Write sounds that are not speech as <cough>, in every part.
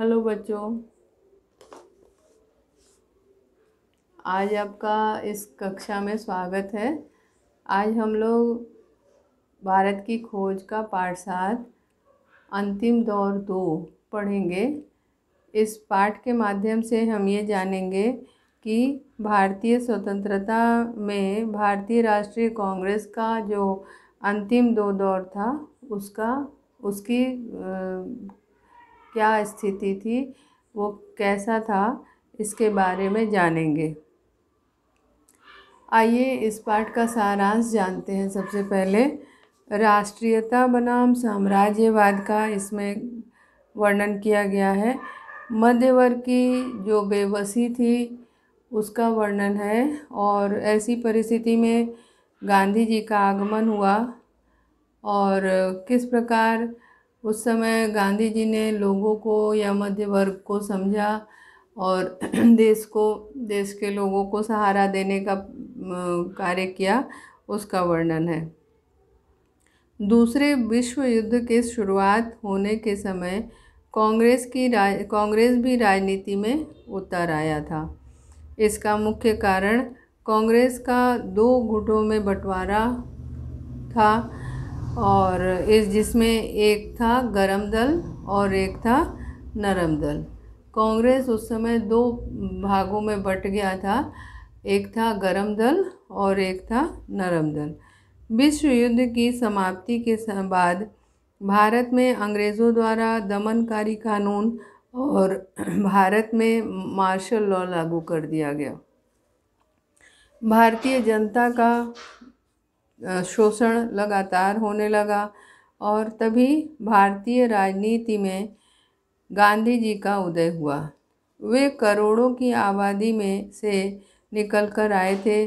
hello बच्चों आज आपका इस कक्षा में स्वागत है आज हम लोग भारत की खोज का पाठ सात अंतिम दौर दो पढ़ेंगे इस पाठ के माध्यम से हम ये जानेंगे कि भारतीय स्वतंत्रता में भारतीय राष्ट्रीय कांग्रेस का जो अंतिम दो दौर था उसका उसकी क्या स्थिति थी वो कैसा था इसके बारे में जानेंगे आइए इस पाठ का सारांश जानते हैं सबसे पहले राष्ट्रीयता बनाम साम्राज्यवाद का इसमें वर्णन किया गया है मध्यवर्ग की जो बेबसी थी उसका वर्णन है और ऐसी परिस्थिति में गांधी जी का आगमन हुआ और किस प्रकार उस समय गांधी जी ने लोगों को या मध्य वर्ग को समझा और <clears throat> देश को देश के लोगों को सहारा देने का कार्य किया उसका वर्णन है दूसरे विश्व युद्ध के शुरुआत होने के समय कांग्रेस की कांग्रेस भी राजनीति में उतर आया था इसका मुख्य कारण कांग्रेस का दो गुटों में बंटवारा था और इस जिसमें एक था गरम दल और एक था नरम दल कांग्रेस उस समय दो भागों में बट गया था एक था गरम दल और एक था नरम दल विश्व युद्ध की समाप्ति के बाद भारत में अंग्रेज़ों द्वारा दमनकारी कानून और भारत में मार्शल लॉ लागू कर दिया गया भारतीय जनता का शोषण लगातार होने लगा और तभी भारतीय राजनीति में गांधी जी का उदय हुआ वे करोड़ों की आबादी में से निकल कर आए थे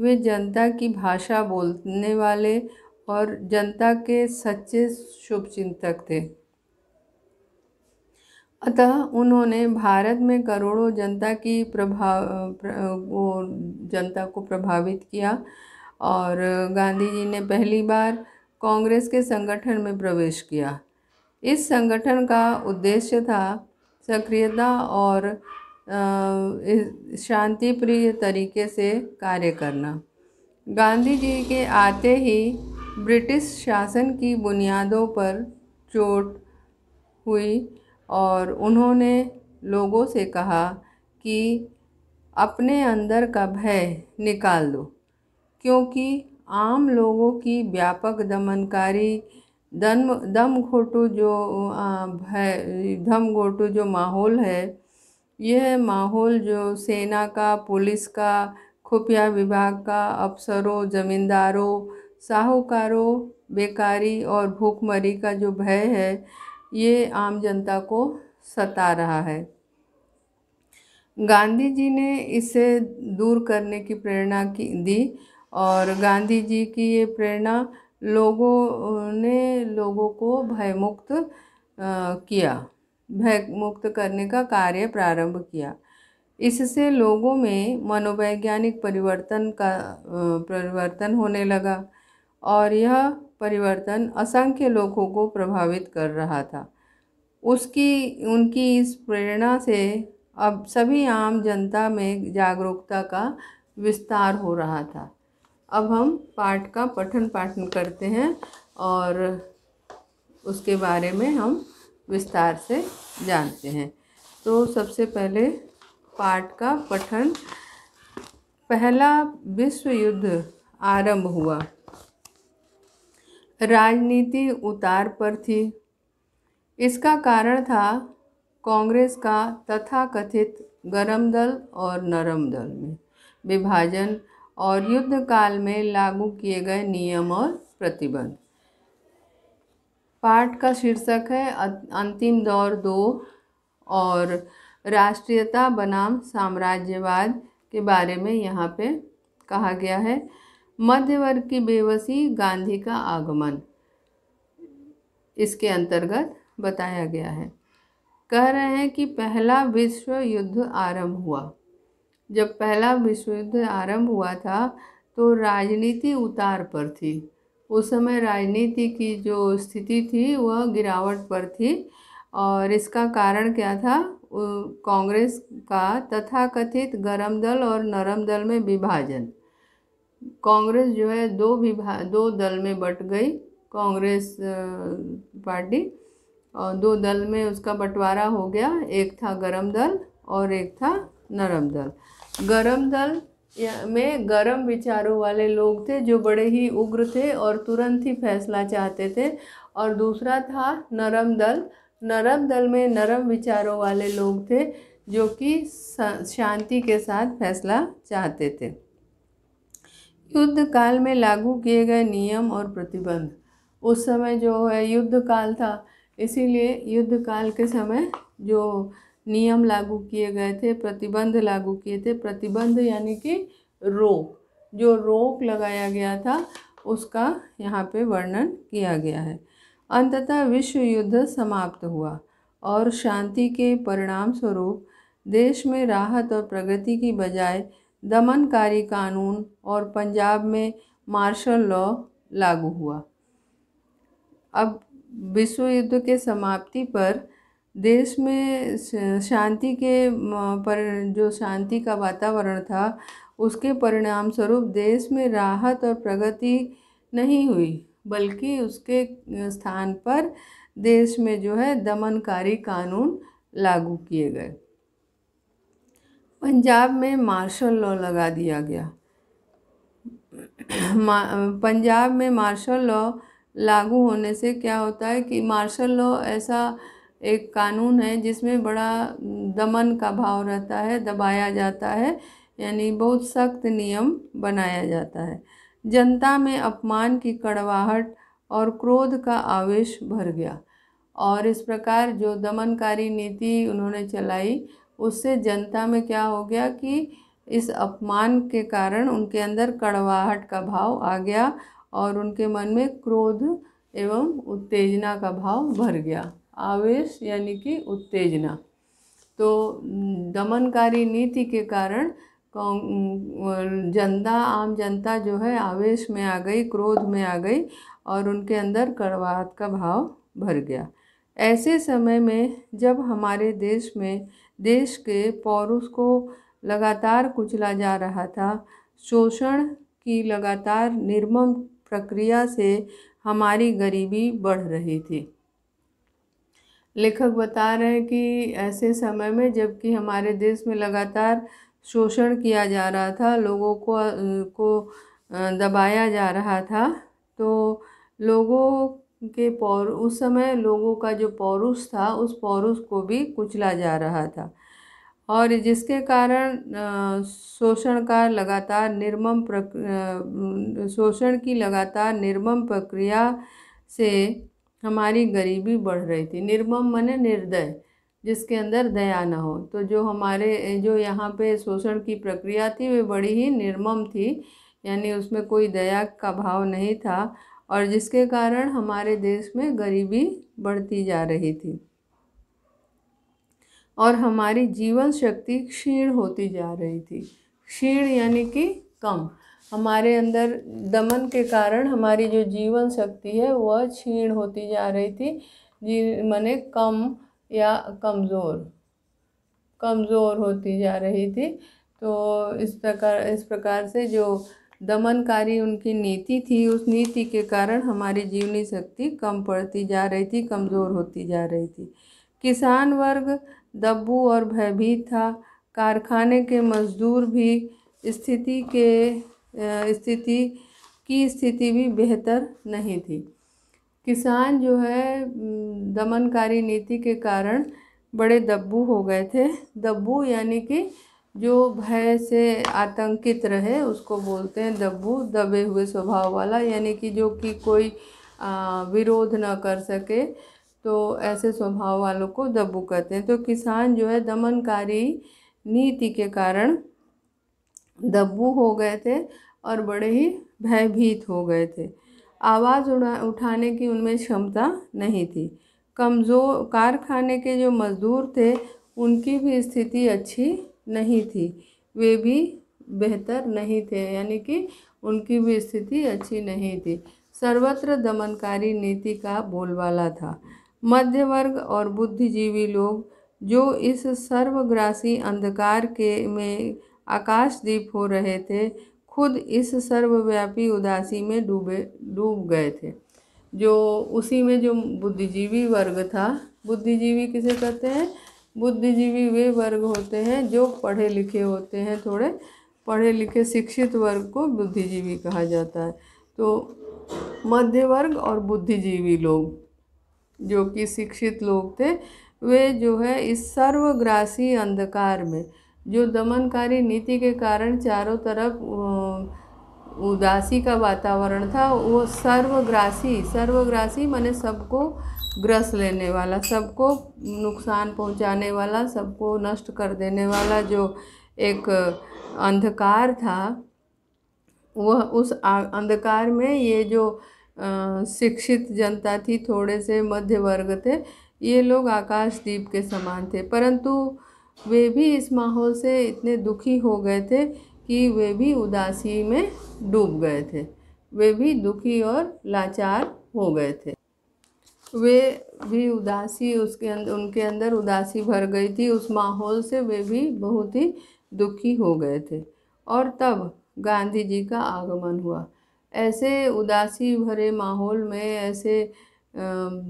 वे जनता की भाषा बोलने वाले और जनता के सच्चे शुभचिंतक थे अतः उन्होंने भारत में करोड़ों जनता की प्रभाव प्र, वो जनता को प्रभावित किया और गांधी जी ने पहली बार कांग्रेस के संगठन में प्रवेश किया इस संगठन का उद्देश्य था सक्रियता और शांति प्रिय तरीके से कार्य करना गांधी जी के आते ही ब्रिटिश शासन की बुनियादों पर चोट हुई और उन्होंने लोगों से कहा कि अपने अंदर का भय निकाल दो क्योंकि आम लोगों की व्यापक दमनकारी दम दम घोटू जो है दम घोटू जो माहौल है यह माहौल जो सेना का पुलिस का खुफिया विभाग का अफसरों ज़मींदारों साहूकारों बेकारी और भूखमरी का जो भय है ये आम जनता को सता रहा है गांधी जी ने इसे दूर करने की प्रेरणा की दी और गांधी जी की ये प्रेरणा लोगों ने लोगों को भयमुक्त किया भयमुक्त करने का कार्य प्रारंभ किया इससे लोगों में मनोवैज्ञानिक परिवर्तन का परिवर्तन होने लगा और यह परिवर्तन असंख्य लोगों को प्रभावित कर रहा था उसकी उनकी इस प्रेरणा से अब सभी आम जनता में जागरूकता का विस्तार हो रहा था अब हम पाठ का पठन पाठन करते हैं और उसके बारे में हम विस्तार से जानते हैं तो सबसे पहले पाठ का पठन पहला विश्व युद्ध आरंभ हुआ राजनीति उतार पर थी इसका कारण था कांग्रेस का तथाकथित गरम दल और नरम दल में विभाजन और युद्ध काल में लागू किए गए नियम और प्रतिबंध पाठ का शीर्षक है अं-, अंतिम दौर दो और राष्ट्रीयता बनाम साम्राज्यवाद के बारे में यहाँ पे कहा गया है मध्यवर्ग की बेवसी गांधी का आगमन इसके अंतर्गत बताया गया है कह रहे हैं कि पहला विश्व युद्ध आरंभ हुआ जब पहला विश्व युद्ध आरंभ हुआ था तो राजनीति उतार पर थी उस समय राजनीति की जो स्थिति थी वह गिरावट पर थी और इसका कारण क्या था कांग्रेस का तथाकथित गरम दल और नरम दल में विभाजन कांग्रेस जो है दो विभा दो दल में बट गई कांग्रेस पार्टी और दो दल में उसका बंटवारा हो गया एक था गरम दल और एक था नरम दल गरम दल में गर्म विचारों वाले लोग थे जो बड़े ही उग्र थे और तुरंत ही फैसला चाहते थे और दूसरा था नरम दल नरम दल में नरम विचारों वाले लोग थे जो कि शांति के साथ फैसला चाहते थे युद्ध काल में लागू किए गए नियम और प्रतिबंध उस समय जो है युद्ध काल था इसीलिए युद्ध काल के समय जो नियम लागू किए गए थे प्रतिबंध लागू किए थे प्रतिबंध यानी कि रोक जो रोक लगाया गया था उसका यहाँ पे वर्णन किया गया है अंततः विश्व युद्ध समाप्त हुआ और शांति के परिणाम स्वरूप देश में राहत और प्रगति की बजाय दमनकारी कानून और पंजाब में मार्शल लॉ लागू हुआ अब विश्व युद्ध के समाप्ति पर देश में शांति के पर जो शांति का वातावरण था उसके परिणाम स्वरूप देश में राहत और प्रगति नहीं हुई बल्कि उसके स्थान पर देश में जो है दमनकारी कानून लागू किए गए पंजाब में मार्शल लॉ लगा दिया गया पंजाब में मार्शल लॉ लागू होने से क्या होता है कि मार्शल लॉ ऐसा एक कानून है जिसमें बड़ा दमन का भाव रहता है दबाया जाता है यानी बहुत सख्त नियम बनाया जाता है जनता में अपमान की कड़वाहट और क्रोध का आवेश भर गया और इस प्रकार जो दमनकारी नीति उन्होंने चलाई उससे जनता में क्या हो गया कि इस अपमान के कारण उनके अंदर कड़वाहट का भाव आ गया और उनके मन में क्रोध एवं उत्तेजना का भाव भर गया आवेश यानी कि उत्तेजना तो दमनकारी नीति के कारण जनता आम जनता जो है आवेश में आ गई क्रोध में आ गई और उनके अंदर कड़वाहट का भाव भर गया ऐसे समय में जब हमारे देश में देश के पौरुष को लगातार कुचला जा रहा था शोषण की लगातार निर्मम प्रक्रिया से हमारी गरीबी बढ़ रही थी लेखक बता रहे हैं कि ऐसे समय में जबकि हमारे देश में लगातार शोषण किया जा रहा था लोगों को को दबाया जा रहा था तो लोगों के पौर उस समय लोगों का जो पौरुष था उस पौरुष को भी कुचला जा रहा था और जिसके कारण शोषण का लगातार निर्मम प्रक शोषण की लगातार निर्मम प्रक्रिया से हमारी गरीबी बढ़ रही थी निर्मम मने निर्दय जिसके अंदर दया न हो तो जो हमारे जो यहाँ पे शोषण की प्रक्रिया थी वे बड़ी ही निर्मम थी यानी उसमें कोई दया का भाव नहीं था और जिसके कारण हमारे देश में गरीबी बढ़ती जा रही थी और हमारी जीवन शक्ति क्षीण होती जा रही थी क्षीण यानी कि कम हमारे अंदर दमन के कारण हमारी जो जीवन शक्ति है वह क्षीण होती जा रही थी जी मैंने कम या कमज़ोर कमज़ोर होती जा रही थी तो इस प्रकार इस प्रकार से जो दमनकारी उनकी नीति थी उस नीति के कारण हमारी जीवनी शक्ति कम पड़ती जा रही थी कमज़ोर होती जा रही थी किसान वर्ग दब्बू और भयभीत था कारखाने के मजदूर भी स्थिति के स्थिति की स्थिति भी बेहतर नहीं थी किसान जो है दमनकारी नीति के कारण बड़े दब्बू हो गए थे दब्बू यानी कि जो भय से आतंकित रहे उसको बोलते हैं दब्बू दबे हुए स्वभाव वाला यानी कि जो कि कोई विरोध ना कर सके तो ऐसे स्वभाव वालों को दब्बू कहते हैं तो किसान जो है दमनकारी नीति के कारण दब्बू हो गए थे और बड़े ही भयभीत हो गए थे आवाज़ उड़ा उठाने की उनमें क्षमता नहीं थी कमज़ोर कारखाने के जो मज़दूर थे उनकी भी स्थिति अच्छी नहीं थी वे भी बेहतर नहीं थे यानी कि उनकी भी स्थिति अच्छी नहीं थी सर्वत्र दमनकारी नीति का बोलबाला था मध्य वर्ग और बुद्धिजीवी लोग जो इस सर्वग्रासी अंधकार के में आकाशदीप हो रहे थे खुद इस सर्वव्यापी उदासी में डूबे डूब गए थे जो उसी में जो बुद्धिजीवी वर्ग था बुद्धिजीवी किसे कहते हैं बुद्धिजीवी वे वर्ग होते हैं जो पढ़े लिखे होते हैं थोड़े पढ़े लिखे शिक्षित वर्ग को बुद्धिजीवी कहा जाता है तो मध्य वर्ग और बुद्धिजीवी लोग जो कि शिक्षित लोग थे वे जो है इस सर्वग्रासी अंधकार में जो दमनकारी नीति के कारण चारों तरफ उदासी का वातावरण था वो सर्वग्रासी सर्वग्रासी माने सबको ग्रस लेने वाला सबको नुकसान पहुंचाने वाला सबको नष्ट कर देने वाला जो एक अंधकार था वह उस अंधकार में ये जो शिक्षित जनता थी थोड़े से मध्य वर्ग थे ये लोग आकाशदीप के समान थे परंतु वे भी इस माहौल से इतने दुखी हो गए थे कि वे भी उदासी में डूब गए थे वे भी दुखी और लाचार हो गए थे वे भी उदासी उसके अंदर उनके अंदर उदासी भर गई थी उस माहौल से वे भी बहुत ही दुखी हो गए थे और तब गांधी जी का आगमन हुआ ऐसे उदासी भरे माहौल में ऐसे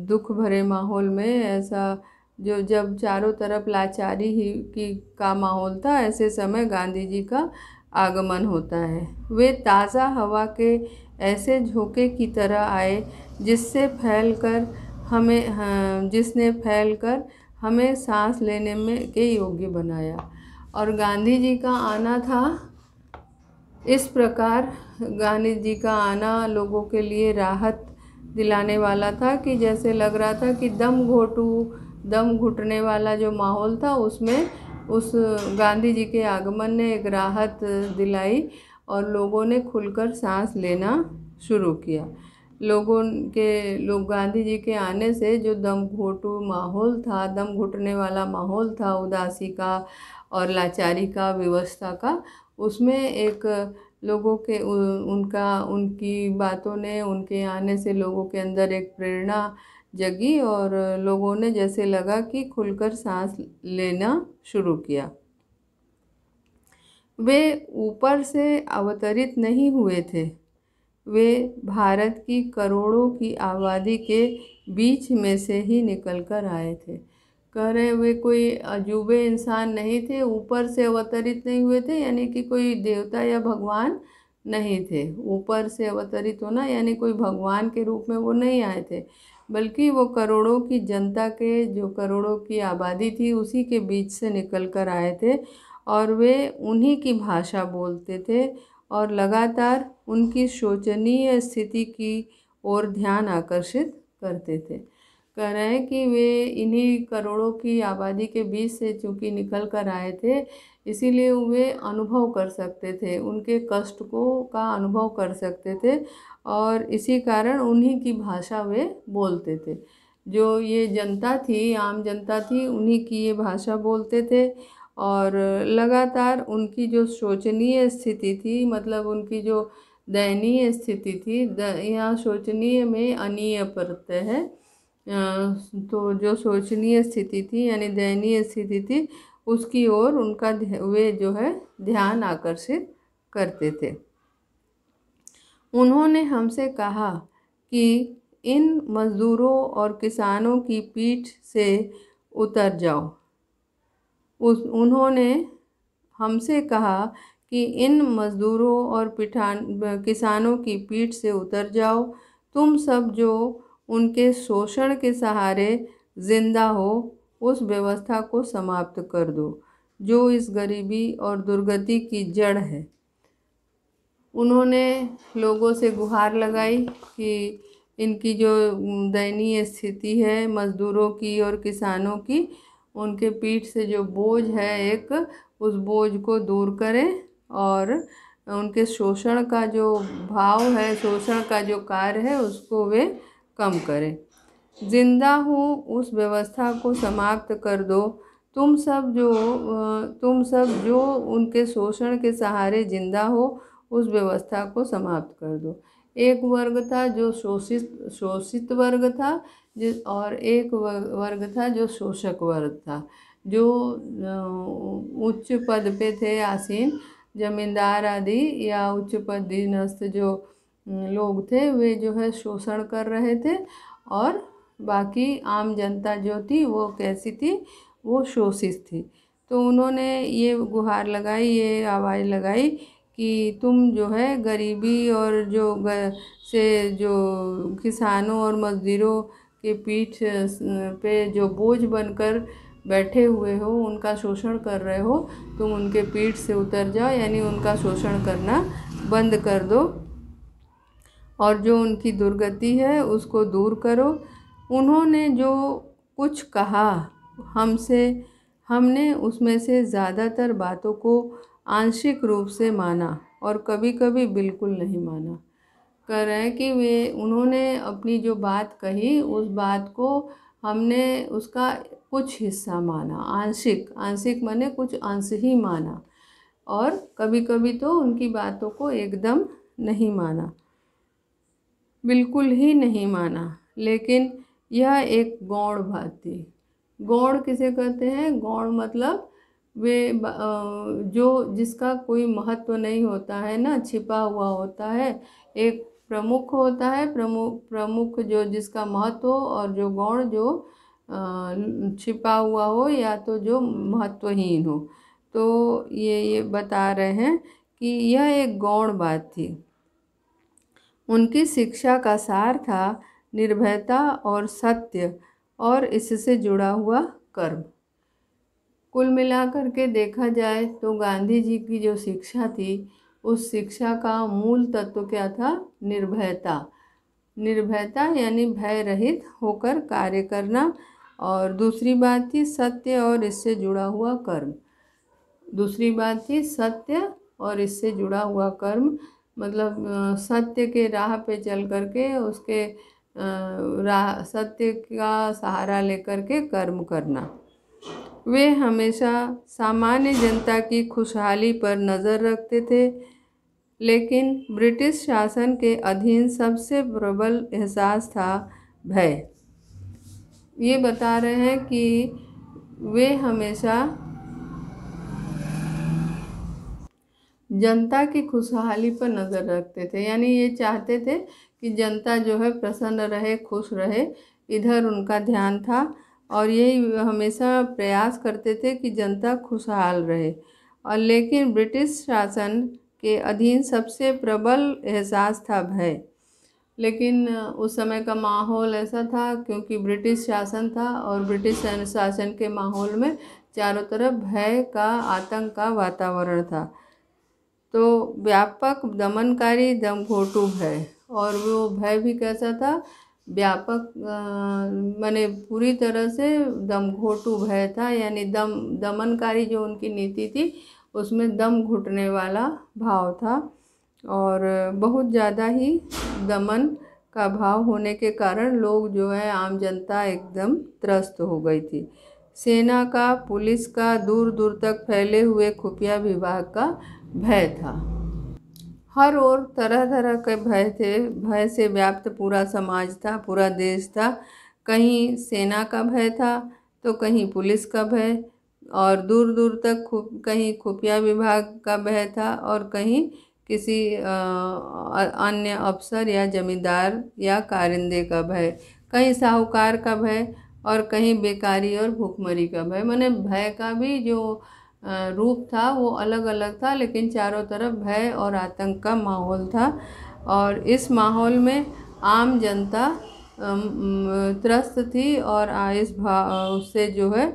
दुख भरे माहौल में ऐसा जो जब चारों तरफ लाचारी ही की का माहौल था ऐसे समय गांधी जी का आगमन होता है वे ताज़ा हवा के ऐसे झोंके की तरह आए जिससे फैलकर हमें हाँ, जिसने फैलकर हमें सांस लेने में के योग्य बनाया और गांधी जी का आना था इस प्रकार गांधी जी का आना लोगों के लिए राहत दिलाने वाला था कि जैसे लग रहा था कि दम घोटू दम घुटने वाला जो माहौल था उसमें उस गांधी जी के आगमन ने एक राहत दिलाई और लोगों ने खुलकर सांस लेना शुरू किया लोगों के लोग गांधी जी के आने से जो दम घोटू माहौल था दम घुटने वाला माहौल था उदासी का और लाचारी का व्यवस्था का उसमें एक लोगों के उनका उनकी बातों ने उनके आने से लोगों के अंदर एक प्रेरणा जगी और लोगों ने जैसे लगा कि खुलकर सांस लेना शुरू किया वे ऊपर से अवतरित नहीं हुए थे वे भारत की करोड़ों की आबादी के बीच में से ही निकल कर आए थे कह रहे वे कोई अजूबे इंसान नहीं थे ऊपर से अवतरित नहीं हुए थे यानी कि कोई देवता या भगवान नहीं थे ऊपर से अवतरित होना यानी कोई भगवान के रूप में वो नहीं आए थे बल्कि वो करोड़ों की जनता के जो करोड़ों की आबादी थी उसी के बीच से निकल कर आए थे और वे उन्हीं की भाषा बोलते थे और लगातार उनकी शोचनीय स्थिति की ओर ध्यान आकर्षित करते थे कह रहे हैं कि वे इन्हीं करोड़ों की आबादी के बीच से चूँकि निकल कर आए थे इसीलिए वे अनुभव कर सकते थे उनके कष्ट को का अनुभव कर सकते थे और इसी कारण उन्हीं की भाषा वे बोलते थे जो ये जनता थी आम जनता थी उन्हीं की ये भाषा बोलते थे और लगातार उनकी जो शोचनीय स्थिति थी मतलब उनकी जो दयनीय स्थिति थी द यहाँ शोचनीय में अनीय प्रत्यय है तो जो शोचनीय स्थिति थी यानी दयनीय स्थिति थी उसकी ओर उनका वे जो है ध्यान आकर्षित करते थे उन्होंने हमसे कहा कि इन मज़दूरों और किसानों की पीठ से उतर जाओ उस उन्होंने हमसे कहा कि इन मज़दूरों और पिठान किसानों की पीठ से उतर जाओ तुम सब जो उनके शोषण के सहारे ज़िंदा हो उस व्यवस्था को समाप्त कर दो जो इस गरीबी और दुर्गति की जड़ है उन्होंने लोगों से गुहार लगाई कि इनकी जो दयनीय स्थिति है मज़दूरों की और किसानों की उनके पीठ से जो बोझ है एक उस बोझ को दूर करें और उनके शोषण का जो भाव है शोषण का जो कार्य है उसको वे कम करें जिंदा हूँ उस व्यवस्था को समाप्त कर दो तुम सब जो तुम सब जो उनके शोषण के सहारे ज़िंदा हो उस व्यवस्था को समाप्त कर दो एक वर्ग था जो शोषित शोषित वर्ग था जिस और एक वर्ग था जो शोषक वर्ग था जो उच्च पद पे थे आसीन जमींदार आदि या उच्च पद जो लोग थे वे जो है शोषण कर रहे थे और बाकी आम जनता जो थी वो कैसी थी वो शोषित थी तो उन्होंने ये गुहार लगाई ये आवाज़ लगाई कि तुम जो है गरीबी और जो गर, से जो किसानों और मज़दूरों के पीठ पे जो बोझ बनकर बैठे हुए हो उनका शोषण कर रहे हो तुम उनके पीठ से उतर जाओ यानी उनका शोषण करना बंद कर दो और जो उनकी दुर्गति है उसको दूर करो उन्होंने जो कुछ कहा हमसे हमने उसमें से ज़्यादातर बातों को आंशिक रूप से माना और कभी कभी बिल्कुल नहीं माना कह रहे हैं कि वे उन्होंने अपनी जो बात कही उस बात को हमने उसका कुछ हिस्सा माना आंशिक आंशिक माने कुछ अंश ही माना और कभी कभी तो उनकी बातों को एकदम नहीं माना बिल्कुल ही नहीं माना लेकिन यह एक गौण बात थी गौण किसे कहते हैं गौण मतलब वे जो जिसका कोई महत्व नहीं होता है ना छिपा हुआ होता है एक प्रमुख होता है प्रमुख प्रमुख जो जिसका महत्व हो और जो गौण जो छिपा हुआ हो या तो जो महत्वहीन हो तो ये ये बता रहे हैं कि यह एक गौण बात थी उनकी शिक्षा का सार था निर्भयता और सत्य और इससे जुड़ा हुआ कर्म कुल मिलाकर के देखा जाए तो गांधी जी की जो शिक्षा थी उस शिक्षा का मूल तत्व क्या था निर्भयता निर्भयता यानी भय रहित होकर कार्य करना और दूसरी बात थी सत्य और इससे जुड़ा हुआ कर्म दूसरी बात थी सत्य और इससे जुड़ा हुआ कर्म मतलब सत्य के राह पे चल करके उसके राह सत्य का सहारा लेकर के कर्म करना वे हमेशा सामान्य जनता की खुशहाली पर नज़र रखते थे लेकिन ब्रिटिश शासन के अधीन सबसे प्रबल एहसास था भय ये बता रहे हैं कि वे हमेशा जनता की खुशहाली पर नज़र रखते थे यानी ये चाहते थे कि जनता जो है प्रसन्न रहे खुश रहे इधर उनका ध्यान था और यही हमेशा प्रयास करते थे कि जनता खुशहाल रहे और लेकिन ब्रिटिश शासन के अधीन सबसे प्रबल एहसास था भय लेकिन उस समय का माहौल ऐसा था क्योंकि ब्रिटिश शासन था और ब्रिटिश शासन के माहौल में चारों तरफ भय का आतंक का वातावरण था तो व्यापक दमनकारी दमघोटू भय और वो भय भी कैसा था व्यापक मैंने पूरी तरह से दम घोटू भय था यानी दम दमनकारी जो उनकी नीति थी उसमें दम घुटने वाला भाव था और बहुत ज़्यादा ही दमन का भाव होने के कारण लोग जो है आम जनता एकदम त्रस्त हो गई थी सेना का पुलिस का दूर दूर तक फैले हुए खुफिया विभाग का भय था हर ओर तरह तरह के भय थे भय से व्याप्त पूरा समाज था पूरा देश था कहीं सेना का भय था तो कहीं पुलिस का भय और दूर दूर तक खुप कहीं खुफिया विभाग का भय था और कहीं किसी अन्य अफसर या जमींदार या कारिंदे का भय कहीं साहूकार का भय और कहीं बेकारी और भूखमरी का भय मैंने भय का भी जो रूप था वो अलग अलग था लेकिन चारों तरफ भय और आतंक का माहौल था और इस माहौल में आम जनता त्रस्त थी और इस भा उससे जो है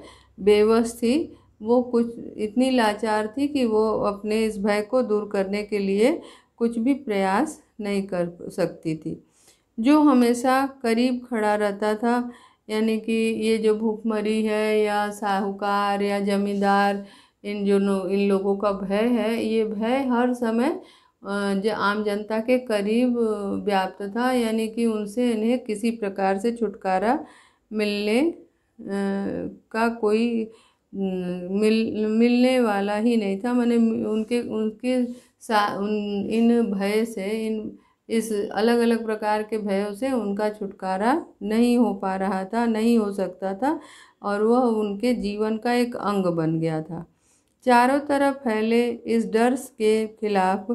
बेवस थी वो कुछ इतनी लाचार थी कि वो अपने इस भय को दूर करने के लिए कुछ भी प्रयास नहीं कर सकती थी जो हमेशा करीब खड़ा रहता था यानी कि ये जो भूखमरी है या साहूकार या जमींदार इन जो इन लोगों का भय है ये भय हर समय जो आम जनता के करीब व्याप्त था यानी कि उनसे इन्हें किसी प्रकार से छुटकारा मिलने का कोई मिल मिलने वाला ही नहीं था मैंने उनके उनके सा उन इन भय से इन इस अलग अलग प्रकार के भयों से उनका छुटकारा नहीं हो पा रहा था नहीं हो सकता था और वह उनके जीवन का एक अंग बन गया था चारों तरफ फैले इस डर के खिलाफ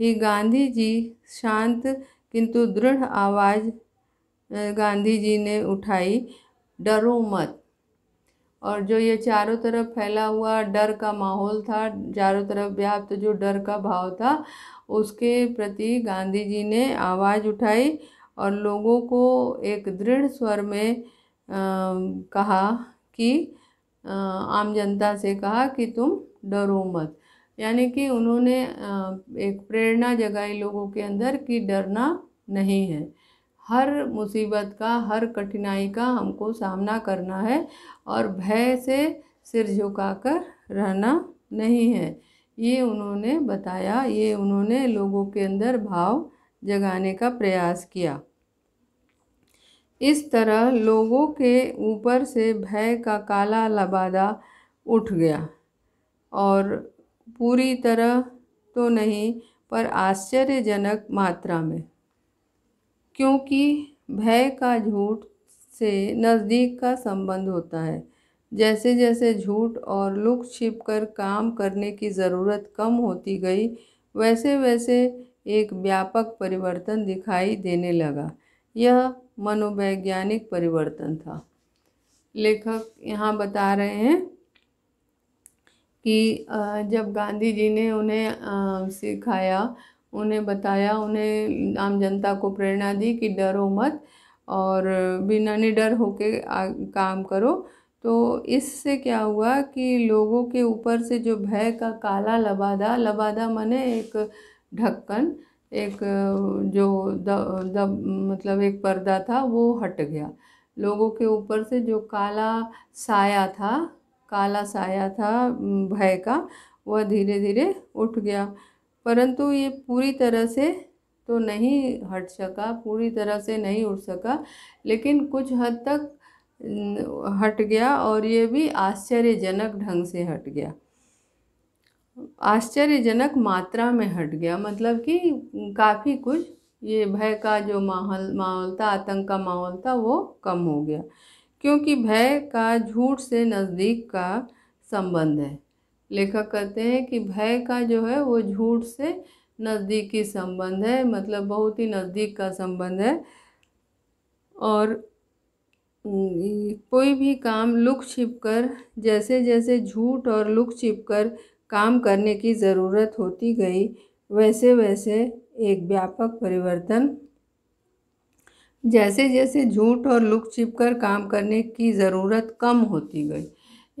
ही गांधी जी शांत किंतु दृढ़ आवाज़ गांधी जी ने उठाई डरो मत और जो ये चारों तरफ फैला हुआ डर का माहौल था चारों तरफ व्याप्त जो डर का भाव था उसके प्रति गांधी जी ने आवाज़ उठाई और लोगों को एक दृढ़ स्वर में आ, कहा कि आम जनता से कहा कि तुम डरो मत यानी कि उन्होंने एक प्रेरणा जगाई लोगों के अंदर कि डरना नहीं है हर मुसीबत का हर कठिनाई का हमको सामना करना है और भय से सिर झुकाकर रहना नहीं है ये उन्होंने बताया ये उन्होंने लोगों के अंदर भाव जगाने का प्रयास किया इस तरह लोगों के ऊपर से भय का काला लबादा उठ गया और पूरी तरह तो नहीं पर आश्चर्यजनक मात्रा में क्योंकि भय का झूठ से नज़दीक का संबंध होता है जैसे जैसे झूठ और लुक छिप कर काम करने की ज़रूरत कम होती गई वैसे वैसे एक व्यापक परिवर्तन दिखाई देने लगा यह मनोवैज्ञानिक परिवर्तन था लेखक यहाँ बता रहे हैं कि जब गांधी जी ने उन्हें सिखाया उन्हें बताया उन्हें आम जनता को प्रेरणा दी कि डरो मत और बिना निडर होके काम करो तो इससे क्या हुआ कि लोगों के ऊपर से जो भय का काला लबादा लबादा मने एक ढक्कन एक जो दब दब मतलब एक पर्दा था वो हट गया लोगों के ऊपर से जो काला साया था काला साया था भय का वह धीरे धीरे उठ गया परंतु ये पूरी तरह से तो नहीं हट सका पूरी तरह से नहीं उठ सका लेकिन कुछ हद तक हट गया और ये भी आश्चर्यजनक ढंग से हट गया आश्चर्यजनक मात्रा में हट गया मतलब कि काफ़ी कुछ ये भय का जो माहौल माहौल था आतंक का माहौल था वो कम हो गया क्योंकि भय का झूठ से नज़दीक का संबंध है लेखक कहते हैं कि भय का जो है वो झूठ से नज़दीकी संबंध है मतलब बहुत ही नज़दीक का संबंध है और कोई भी काम लुक छिप कर जैसे जैसे झूठ और लुक छिप कर काम करने की ज़रूरत होती गई वैसे वैसे एक व्यापक परिवर्तन जैसे जैसे झूठ और लुक छिप कर काम करने की ज़रूरत कम होती गई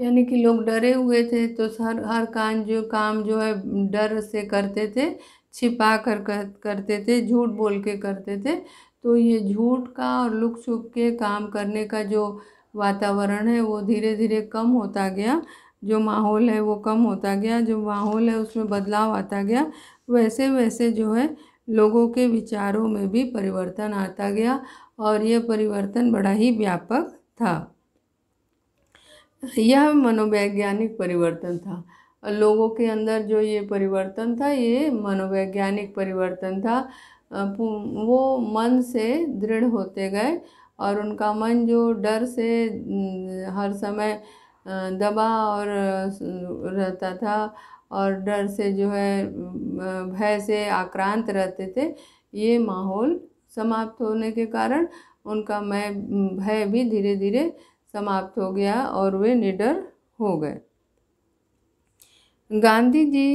यानी कि लोग डरे हुए थे तो हर हर काम जो काम जो है डर से करते थे छिपा कर करते थे झूठ बोल के करते थे तो ये झूठ का और लुक छुप के काम करने का जो वातावरण है वो धीरे धीरे कम होता गया जो माहौल है वो कम होता गया जो माहौल है उसमें बदलाव आता गया वैसे वैसे जो है लोगों के विचारों में भी परिवर्तन आता गया और यह परिवर्तन बड़ा ही व्यापक था यह मनोवैज्ञानिक परिवर्तन था लोगों के अंदर जो ये परिवर्तन था ये मनोवैज्ञानिक परिवर्तन था वो मन से दृढ़ होते गए और उनका मन जो डर से हर समय दबा और रहता था और डर से जो है भय से आक्रांत रहते थे ये माहौल समाप्त होने के कारण उनका मैं भय भी धीरे धीरे समाप्त हो गया और वे निडर हो गए गांधी जी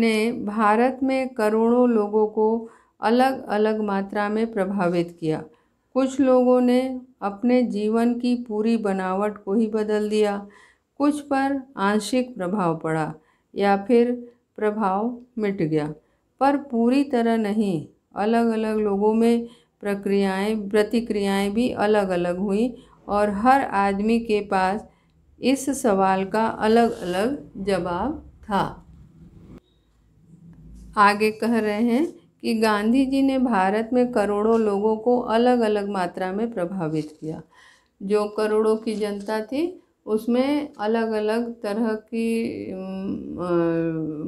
ने भारत में करोड़ों लोगों को अलग अलग मात्रा में प्रभावित किया कुछ लोगों ने अपने जीवन की पूरी बनावट को ही बदल दिया कुछ पर आंशिक प्रभाव पड़ा या फिर प्रभाव मिट गया पर पूरी तरह नहीं अलग अलग लोगों में प्रक्रियाएं प्रतिक्रियाएं भी अलग अलग हुई और हर आदमी के पास इस सवाल का अलग अलग जवाब था आगे कह रहे हैं कि गांधी जी ने भारत में करोड़ों लोगों को अलग अलग मात्रा में प्रभावित किया जो करोड़ों की जनता थी उसमें अलग अलग तरह की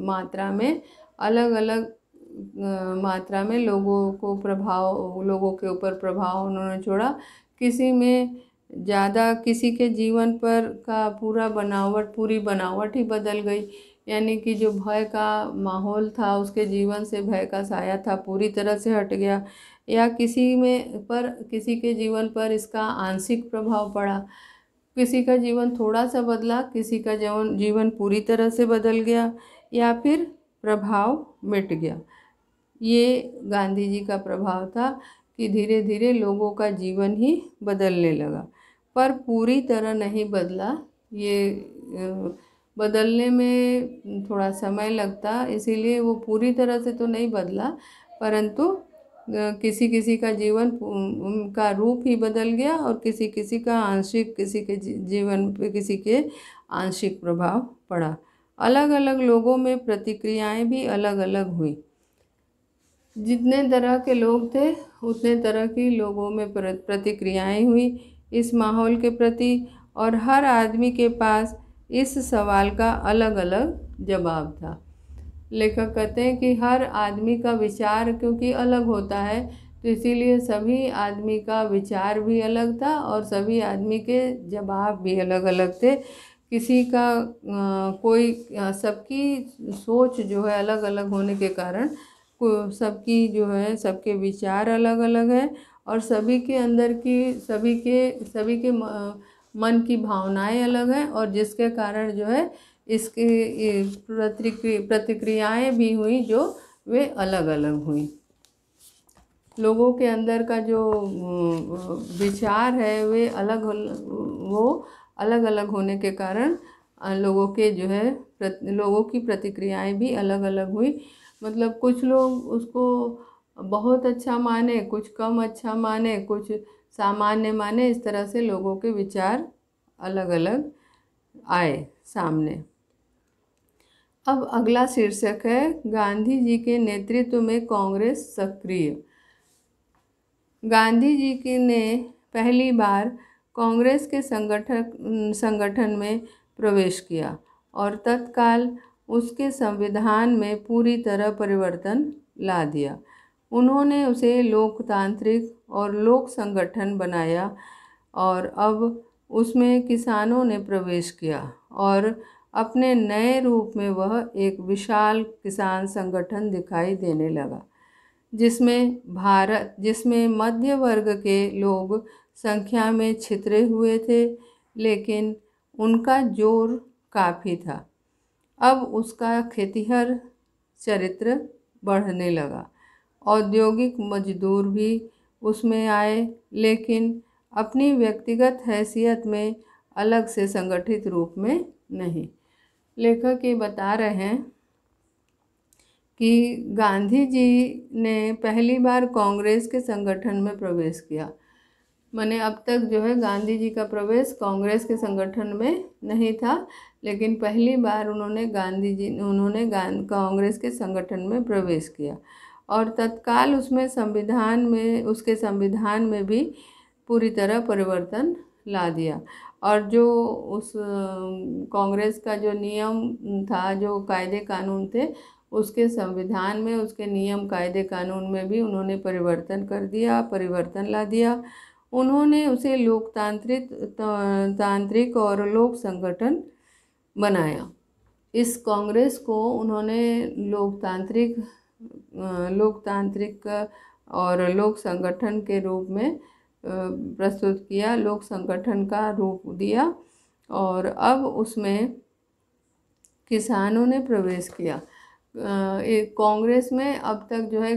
मात्रा में अलग अलग मात्रा में लोगों को प्रभाव लोगों के ऊपर प्रभाव उन्होंने छोड़ा किसी में ज़्यादा किसी के जीवन पर का पूरा बनावट पूरी बनावट ही बदल गई यानी कि जो भय का माहौल था उसके जीवन से भय का साया था पूरी तरह से हट गया या किसी में पर किसी के जीवन पर इसका आंशिक प्रभाव पड़ा किसी का जीवन थोड़ा सा बदला किसी का जीवन जीवन पूरी तरह से बदल गया या फिर प्रभाव मिट गया ये गांधी जी का प्रभाव था कि धीरे धीरे लोगों का जीवन ही बदलने लगा पर पूरी तरह नहीं बदला ये बदलने में थोड़ा समय लगता इसीलिए वो पूरी तरह से तो नहीं बदला परंतु किसी किसी का जीवन का रूप ही बदल गया और किसी किसी का आंशिक किसी के जीवन पे किसी के आंशिक प्रभाव पड़ा अलग अलग लोगों में प्रतिक्रियाएं भी अलग अलग हुई जितने तरह के लोग थे उतने तरह की लोगों में प्रतिक्रियाएं हुई इस माहौल के प्रति और हर आदमी के पास इस सवाल का अलग अलग जवाब था लेखक कहते हैं कि हर आदमी का विचार क्योंकि अलग होता है तो इसीलिए सभी आदमी का विचार भी अलग था और सभी आदमी के जवाब भी अलग अलग थे किसी का आ, कोई सबकी सोच जो है अलग अलग होने के कारण सबकी जो है सबके विचार अलग अलग हैं और सभी के अंदर की सभी के सभी के मन की भावनाएं अलग हैं और जिसके कारण जो है इसके प्रतिक्रिया प्रतिक्रियाएँ भी हुई जो वे अलग अलग हुई लोगों के अंदर का जो विचार है वे अलग वो अलग अलग होने के कारण लोगों के जो है लोगों की प्रतिक्रियाएं भी अलग अलग हुई मतलब कुछ लोग उसको बहुत अच्छा माने कुछ कम अच्छा माने कुछ सामान्य माने इस तरह से लोगों के विचार अलग अलग आए सामने अब अगला शीर्षक है गांधी जी के नेतृत्व में कांग्रेस सक्रिय गांधी जी के ने पहली बार कांग्रेस के संगठन संगठन में प्रवेश किया और तत्काल उसके संविधान में पूरी तरह परिवर्तन ला दिया उन्होंने उसे लोकतांत्रिक और लोक संगठन बनाया और अब उसमें किसानों ने प्रवेश किया और अपने नए रूप में वह एक विशाल किसान संगठन दिखाई देने लगा जिसमें भारत जिसमें मध्य वर्ग के लोग संख्या में छितरे हुए थे लेकिन उनका जोर काफ़ी था अब उसका खेतीहर चरित्र बढ़ने लगा औद्योगिक मजदूर भी उसमें आए लेकिन अपनी व्यक्तिगत हैसियत में अलग से संगठित रूप में नहीं लेखक ये बता रहे हैं कि गांधी जी ने पहली बार कांग्रेस के संगठन में प्रवेश किया मैंने अब तक जो है गांधी जी का प्रवेश कांग्रेस के संगठन में नहीं था लेकिन पहली बार उन्होंने गांधी जी उन्होंने कांग्रेस के संगठन में प्रवेश किया और तत्काल उसमें संविधान में उसके संविधान में भी पूरी तरह परिवर्तन ला दिया और जो उस कांग्रेस का जो नियम था जो कायदे कानून थे उसके संविधान में उसके नियम कायदे कानून में भी उन्होंने परिवर्तन कर दिया परिवर्तन ला दिया उन्होंने उसे लोकतांत्रिक तांत्रिक और लोक संगठन बनाया इस कांग्रेस को उन्होंने लोकतांत्रिक लोकतांत्रिक और लोक संगठन के रूप में प्रस्तुत किया लोक संगठन का रूप दिया और अब उसमें किसानों ने प्रवेश किया एक कांग्रेस में अब तक जो है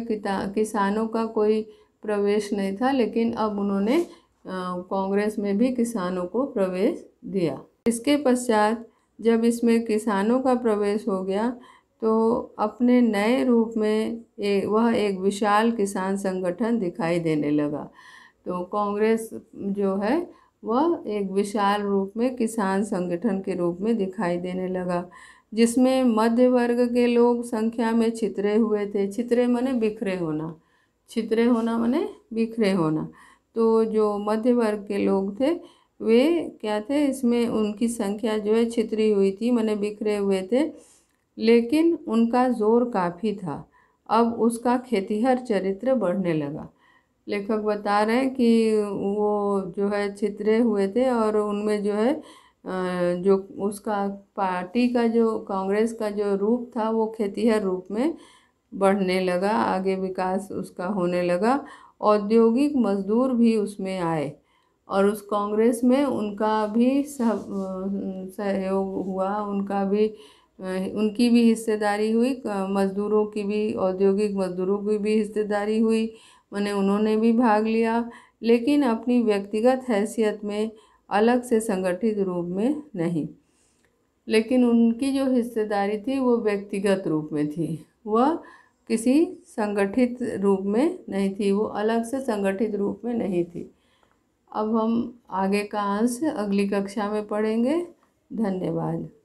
किसानों का कोई प्रवेश नहीं था लेकिन अब उन्होंने कांग्रेस में भी किसानों को प्रवेश दिया इसके पश्चात जब इसमें किसानों का प्रवेश हो गया तो अपने नए रूप में ए, वह एक विशाल किसान संगठन दिखाई देने लगा तो कांग्रेस जो है वह एक विशाल रूप में किसान संगठन के रूप में दिखाई देने लगा जिसमें मध्य वर्ग के लोग संख्या में छितरे हुए थे छितरे मने बिखरे होना छितरे होना मने बिखरे होना तो जो मध्य वर्ग के लोग थे वे क्या थे इसमें उनकी संख्या जो है छितरी हुई थी मने बिखरे हुए थे लेकिन उनका जोर काफ़ी था अब उसका खेतिहर चरित्र बढ़ने लगा लेखक बता रहे हैं कि वो जो है छितरे हुए थे और उनमें जो है जो उसका पार्टी का जो कांग्रेस का जो रूप था वो खेतीहर रूप में बढ़ने लगा आगे विकास उसका होने लगा औद्योगिक मजदूर भी उसमें आए और उस कांग्रेस में उनका भी सह सहयोग हुआ उनका भी उनकी भी हिस्सेदारी हुई मज़दूरों की भी औद्योगिक मज़दूरों की भी हिस्सेदारी हुई उन्हें उन्होंने भी भाग लिया लेकिन अपनी व्यक्तिगत हैसियत में अलग से संगठित रूप में नहीं लेकिन उनकी जो हिस्सेदारी थी वो व्यक्तिगत रूप में थी वह किसी संगठित रूप में नहीं थी वो अलग से संगठित रूप में नहीं थी अब हम आगे का अंश अगली कक्षा में पढ़ेंगे धन्यवाद